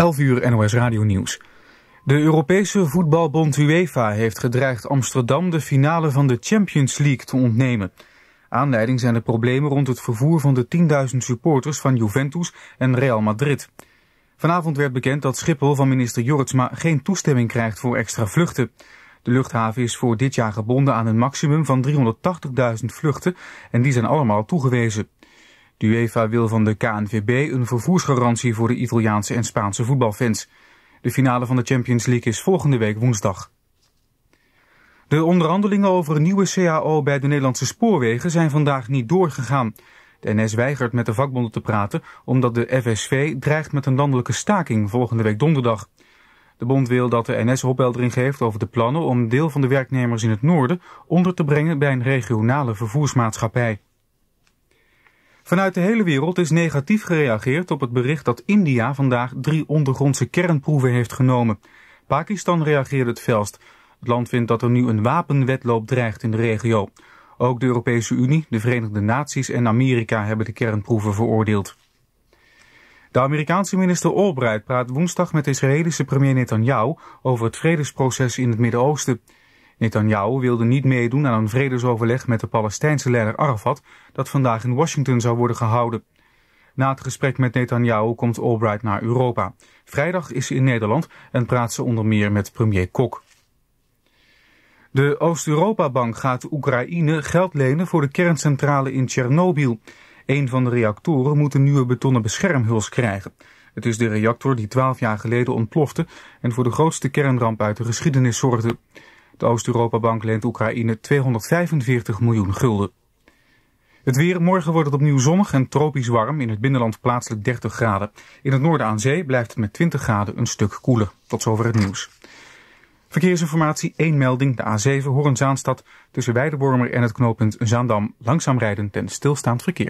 11 uur NOS Radio Nieuws. De Europese voetbalbond UEFA heeft gedreigd Amsterdam de finale van de Champions League te ontnemen. Aanleiding zijn de problemen rond het vervoer van de 10.000 supporters van Juventus en Real Madrid. Vanavond werd bekend dat Schiphol van minister Jorritsma geen toestemming krijgt voor extra vluchten. De luchthaven is voor dit jaar gebonden aan een maximum van 380.000 vluchten en die zijn allemaal toegewezen. De UEFA wil van de KNVB een vervoersgarantie voor de Italiaanse en Spaanse voetbalfans. De finale van de Champions League is volgende week woensdag. De onderhandelingen over een nieuwe CAO bij de Nederlandse spoorwegen zijn vandaag niet doorgegaan. De NS weigert met de vakbonden te praten omdat de FSV dreigt met een landelijke staking volgende week donderdag. De bond wil dat de NS opheldering geeft over de plannen om deel van de werknemers in het noorden onder te brengen bij een regionale vervoersmaatschappij. Vanuit de hele wereld is negatief gereageerd op het bericht dat India vandaag drie ondergrondse kernproeven heeft genomen. Pakistan reageerde het felst. Het land vindt dat er nu een wapenwetloop dreigt in de regio. Ook de Europese Unie, de Verenigde Naties en Amerika hebben de kernproeven veroordeeld. De Amerikaanse minister Albright praat woensdag met Israëlische premier Netanyahu over het vredesproces in het Midden-Oosten. Netanyahu wilde niet meedoen aan een vredesoverleg met de Palestijnse leider Arafat dat vandaag in Washington zou worden gehouden. Na het gesprek met Netanyahu komt Albright naar Europa. Vrijdag is ze in Nederland en praat ze onder meer met premier Kok. De Oost-Europa-bank gaat Oekraïne geld lenen voor de kerncentrale in Tsjernobyl. Een van de reactoren moet een nieuwe betonnen beschermhuls krijgen. Het is de reactor die twaalf jaar geleden ontplofte en voor de grootste kernramp uit de geschiedenis zorgde. De Oost-Europa-bank leent Oekraïne 245 miljoen gulden. Het weer, morgen wordt het opnieuw zonnig en tropisch warm. In het binnenland plaatselijk 30 graden. In het noorden aan zee blijft het met 20 graden een stuk koeler. Tot zover het nieuws. Verkeersinformatie, één melding, de A7 Horenzaanstad tussen Weidewormer en het knooppunt Zaandam. Langzaam rijden ten stilstaand verkeer.